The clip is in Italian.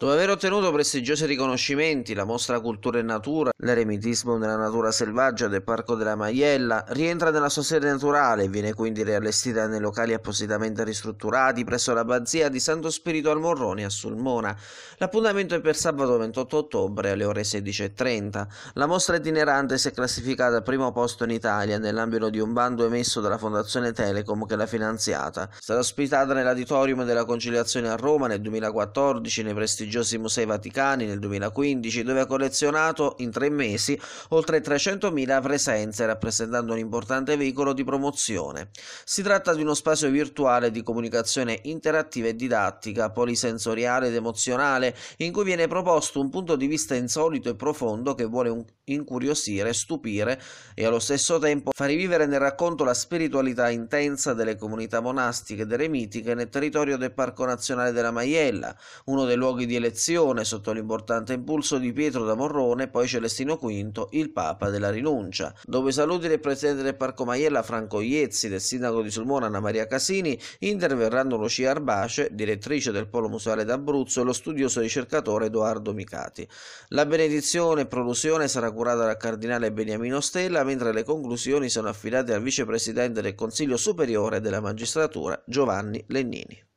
Dopo aver ottenuto prestigiosi riconoscimenti, la mostra Cultura e Natura, l'eremitismo nella natura selvaggia del Parco della Maiella, rientra nella sua sede naturale e viene quindi riallestita nei locali appositamente ristrutturati presso l'abbazia di Santo Spirito al Morrone a Sulmona. L'appuntamento è per sabato 28 ottobre alle ore 16.30. La mostra itinerante si è classificata al primo posto in Italia nell'ambito di un bando emesso dalla Fondazione Telecom che l'ha finanziata. Sarà ospitata nell'auditorium della Conciliazione a Roma nel 2014 nei prestigiosi prestigiosi musei vaticani nel 2015, dove ha collezionato in tre mesi oltre 300.000 presenze, rappresentando un importante veicolo di promozione. Si tratta di uno spazio virtuale di comunicazione interattiva e didattica, polisensoriale ed emozionale, in cui viene proposto un punto di vista insolito e profondo che vuole incuriosire, stupire e allo stesso tempo far rivivere nel racconto la spiritualità intensa delle comunità monastiche ed eremitiche nel territorio del Parco Nazionale della Maiella, uno dei luoghi di rielezione sotto l'importante impulso di Pietro da Morrone, poi Celestino V, il Papa della rinuncia, dove i saluti del presidente del Parco Maiella Franco Iezzi, del sindaco di Sulmona Anna Maria Casini, interverranno Lucia Arbace, direttrice del Polo Museale d'Abruzzo e lo studioso ricercatore Edoardo Micati. La benedizione e prolusione sarà curata dal cardinale Beniamino Stella, mentre le conclusioni sono affidate al vicepresidente del Consiglio Superiore della Magistratura Giovanni Lennini.